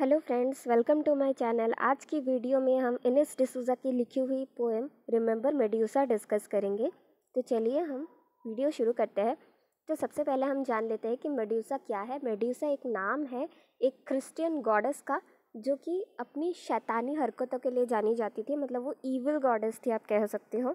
hello friends welcome to my channel आज की video में हम इनिस डिसूजा की लिखी हुई पोएम रिमेंबर मेड्यूसा डिस्कस करेंगे तो चलिए हम वीडियो शुरू करते हैं तो सबसे पहले हम जान लेते हैं कि मेड्यूसा क्या है मेड्यूसा एक नाम है एक क्रिश्चियन गॉडस का जो कि अपनी शैतानी हरकतों के लिए जानी जाती थी मतलब वो ईविल गॉडेस थी आप कह सकते हो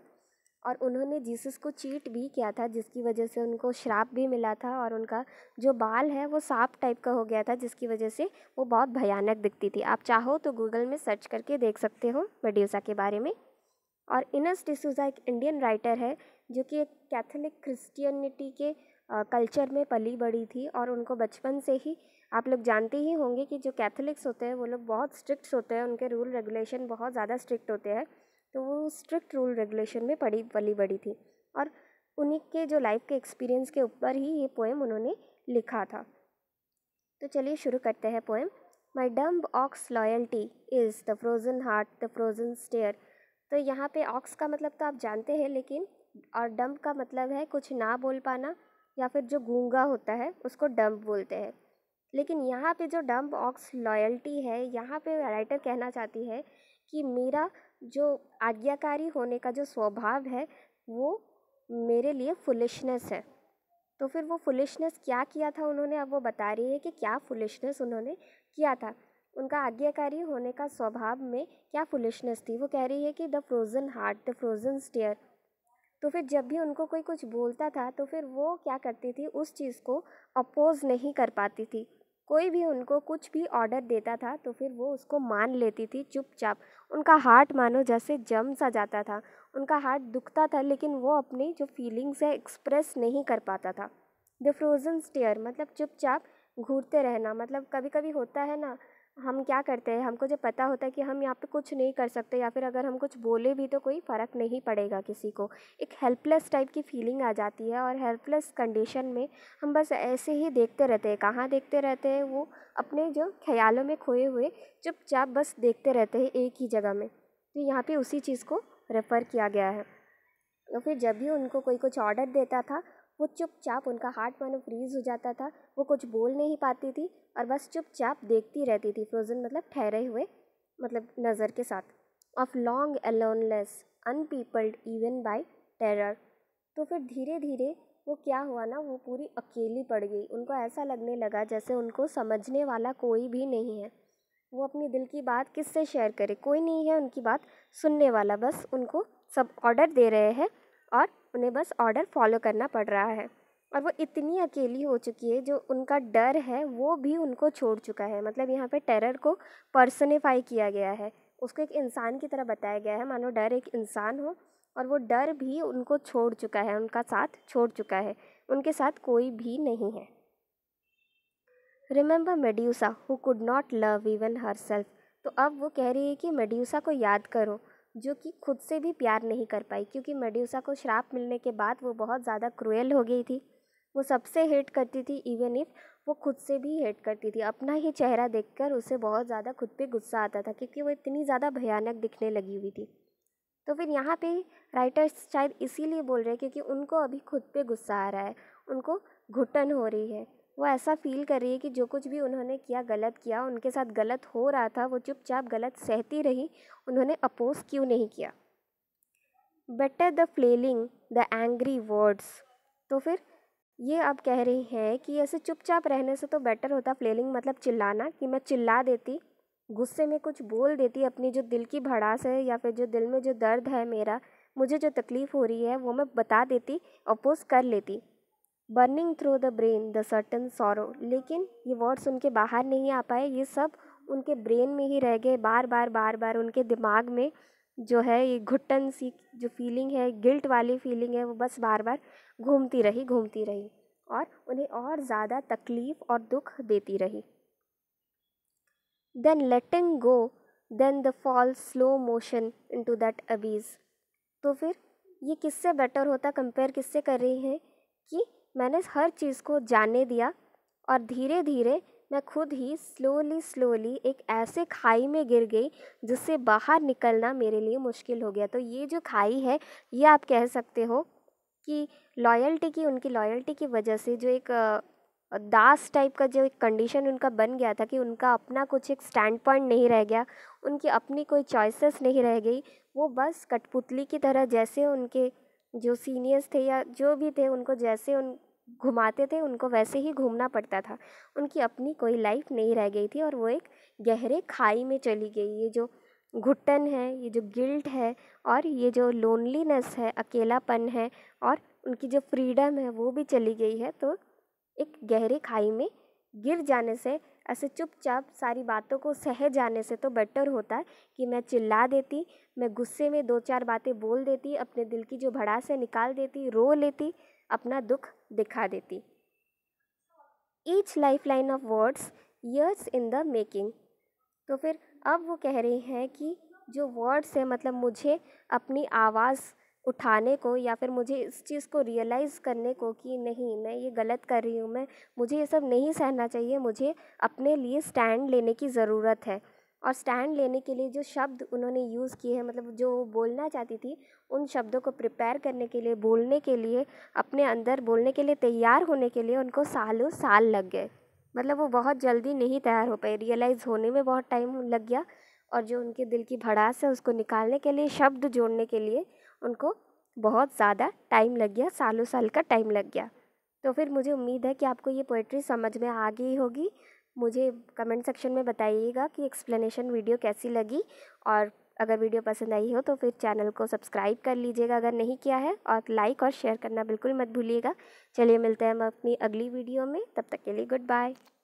और उन्होंने जीसस को चीट भी किया था जिसकी वजह से उनको श्राप भी मिला था और उनका जो बाल है वो सांप टाइप का हो गया था जिसकी वजह से वो बहुत भयानक दिखती थी आप चाहो तो गूगल में सर्च करके देख सकते हो मेड्यूसा के बारे में और इनस डिसूजा एक इंडियन राइटर है जो कि एक कैथोलिक क्रिश्चियनिटी के कल्चर में पली बड़ी थी और उनको बचपन से ही आप लोग जानते ही होंगे कि जो कैथोलिक्स होते हैं वो लोग बहुत स्ट्रिक्ट होते हैं उनके रूल रेगुलेशन बहुत ज़्यादा स्ट्रिक्ट होते हैं तो वो स्ट्रिक्ट रूल रेगुलेशन में पड़ी पली बड़ी थी और उन्हीं के जो लाइफ के एक्सपीरियंस के ऊपर ही ये पोएम उन्होंने लिखा था तो चलिए शुरू करते हैं poem my dumb ox loyalty is the frozen heart the frozen stair तो यहाँ पे ऑक्स का मतलब तो आप जानते हैं लेकिन और डम्प का मतलब है कुछ ना बोल पाना या फिर जो गूंगा होता है उसको डम्प बोलते हैं लेकिन यहाँ पे जो डम्ब ऑक्स लॉयल्टी है यहाँ पे राइटर कहना चाहती है कि मेरा जो आज्ञाकारी होने का जो स्वभाव है वो मेरे लिए फुलिशनेस है तो फिर वो फुलिशनेस क्या किया था उन्होंने अब वो बता रही है कि क्या फुलिशनेस उन्होंने किया था उनका आज्ञाकारी होने का स्वभाव में क्या फुलिशनेस थी वो कह रही है कि the frozen heart the frozen stair तो फिर जब भी उनको कोई कुछ बोलता था तो फिर वो क्या करती थी उस चीज़ को अपोज़ नहीं कर पाती थी कोई भी उनको कुछ भी ऑर्डर देता था तो फिर वो उसको मान लेती थी चुपचाप उनका हार्ट मानो जैसे जम सा जाता था उनका हार्ट दुखता था लेकिन वो अपनी जो फीलिंग्स है एक्सप्रेस नहीं कर पाता था द फ्रोज़न स्टेयर मतलब चुपचाप घूरते रहना मतलब कभी कभी होता है ना हम क्या करते हैं हमको जब पता होता है कि हम यहाँ पे कुछ नहीं कर सकते या फिर अगर हम कुछ बोले भी तो कोई फ़र्क नहीं पड़ेगा किसी को एक हेल्पलेस टाइप की फीलिंग आ जाती है और हेल्पलेस कंडीशन में हम बस ऐसे ही देखते रहते हैं कहाँ देखते रहते हैं वो अपने जो ख्यालों में खोए हुए चुपचाप बस देखते रहते हैं एक ही जगह में तो यहाँ पर उसी चीज़ को रेफ़र किया गया है तो फिर जब भी उनको कोई कुछ ऑर्डर देता था वो चुपचाप उनका हार्ट मानो फ्रीज हो जाता था वो कुछ बोल नहीं पाती थी और बस चुपचाप देखती रहती थी फ्रोजन मतलब ठहरे हुए मतलब नज़र के साथ of long aloneness unpeopled even by terror तो फिर धीरे धीरे वो क्या हुआ ना वो पूरी अकेली पड़ गई उनको ऐसा लगने लगा जैसे उनको समझने वाला कोई भी नहीं है वो अपने दिल की बात किससे शेयर करे कोई नहीं है उनकी बात सुनने वाला बस उनको सब ऑर्डर दे रहे हैं और उन्हें बस ऑर्डर फॉलो करना पड़ रहा है और वो इतनी अकेली हो चुकी है जो उनका डर है वो भी उनको छोड़ चुका है मतलब यहाँ पे टेरर को पर्सनिफाई किया गया है उसको एक इंसान की तरह बताया गया है मानो डर एक इंसान हो और वो डर भी उनको छोड़ चुका है उनका साथ छोड़ चुका है उनके साथ कोई भी नहीं है remember Medusa who could not love even herself तो अब वो कह रही है कि मेड्यूसा को याद करो जो कि खुद से भी प्यार नहीं कर पाई क्योंकि मेड्यूसा को श्राप मिलने के बाद वो बहुत ज़्यादा क्रुएल हो गई थी वो सबसे हेट करती थी इवन इफ वो खुद से भी हेट करती थी अपना ही चेहरा देखकर उसे बहुत ज़्यादा खुद पे गुस्सा आता था क्योंकि वो इतनी ज़्यादा भयानक दिखने लगी हुई थी तो फिर यहाँ पे राइटर्स शायद इसीलिए बोल रहे हैं क्योंकि उनको अभी खुद पे गुस्सा आ रहा है उनको घुटन हो रही है वो ऐसा फील कर रही है कि जो कुछ भी उन्होंने किया गलत किया उनके साथ गलत हो रहा था वो चुपचाप गलत सहती रही उन्होंने अपोज क्यों नहीं किया better the flailing the angry words तो फिर ये आप कह रही हैं कि ऐसे चुपचाप रहने से तो बेटर होता फ्लेलिंग मतलब चिल्लाना कि मैं चिल्ला देती गुस्से में कुछ बोल देती अपनी जो दिल की भड़ास है या फिर जो दिल में जो दर्द है मेरा मुझे जो तकलीफ़ हो रही है वो मैं बता देती अपोज कर लेती burning through the brain the certain sorrow लेकिन ये वर्ड्स उनके बाहर नहीं आ पाए ये सब उनके ब्रेन में ही रह गए बार बार बार बार उनके दिमाग में जो है ये घुटन सी जो फीलिंग है गिल्ट वाली फीलिंग है वो बस बार बार घूमती रही घूमती रही और उन्हें और ज़्यादा तकलीफ़ और दुख देती रही than letting go then the fall slow motion into that abyss तो फिर ये किससे बेटर होता कंपेयर किससे कर रही हैं कि मैंने हर चीज़ को जाने दिया और धीरे धीरे मैं खुद ही स्लोली स्लोली एक ऐसे खाई में गिर गई जिससे बाहर निकलना मेरे लिए मुश्किल हो गया तो ये जो खाई है ये आप कह सकते हो कि लॉयल्टी की उनकी लॉयल्टी की वजह से जो एक दास टाइप का जो एक कंडीशन उनका बन गया था कि उनका अपना कुछ एक स्टैंड पॉइंट नहीं रह गया उनकी अपनी कोई चॉइसेस नहीं रह गई वो बस कठपुतली की तरह जैसे उनके जो सीनियर्स थे या जो भी थे उनको जैसे उन घुमाते थे उनको वैसे ही घूमना पड़ता था उनकी अपनी कोई लाइफ नहीं रह गई थी और वो एक गहरे खाई में चली गई ये जो घुटन है ये जो गिल्ट है और ये जो लोनलीनेस है अकेलापन है और उनकी जो फ्रीडम है वो भी चली गई है तो एक गहरे खाई में गिर जाने से ऐसे चुपचाप सारी बातों को सह जाने से तो बेटर होता है कि मैं चिल्ला देती मैं गुस्से में दो चार बातें बोल देती अपने दिल की जो भड़ास है निकाल देती रो लेती अपना दुख दिखा देती each lifeline of words years in the making तो फिर अब वो कह रही हैं कि जो वर्ड्स है मतलब मुझे अपनी आवाज़ उठाने को या फिर मुझे इस चीज़ को रियलाइज़ करने को कि नहीं मैं ये गलत कर रही हूँ मैं मुझे ये सब नहीं सहना चाहिए मुझे अपने लिए स्टैंड लेने की ज़रूरत है और स्टैंड लेने के लिए जो शब्द उन्होंने यूज़ किए हैं मतलब जो बोलना चाहती थी उन शब्दों को प्रिपेयर करने के लिए बोलने के लिए अपने अंदर बोलने के लिए तैयार होने के लिए उनको सालों साल लग गए मतलब वो बहुत जल्दी नहीं तैयार हो पाए रियलाइज़ होने में बहुत टाइम लग गया और जो उनके दिल की भड़ास है उसको निकालने के लिए शब्द जोड़ने के लिए उनको बहुत ज़्यादा टाइम लग गया सालों साल का टाइम लग गया तो फिर मुझे उम्मीद है कि आपको ये पोइट्री समझ में आ गई होगी मुझे कमेंट सेक्शन में बताइएगा कि एक्सप्लेनेशन वीडियो कैसी लगी और अगर वीडियो पसंद आई हो तो फिर चैनल को सब्सक्राइब कर लीजिएगा अगर नहीं किया है और लाइक और शेयर करना बिल्कुल मत भूलिएगा चलिए मिलते हैं हम अपनी अगली वीडियो में तब तक के लिए गुड बाय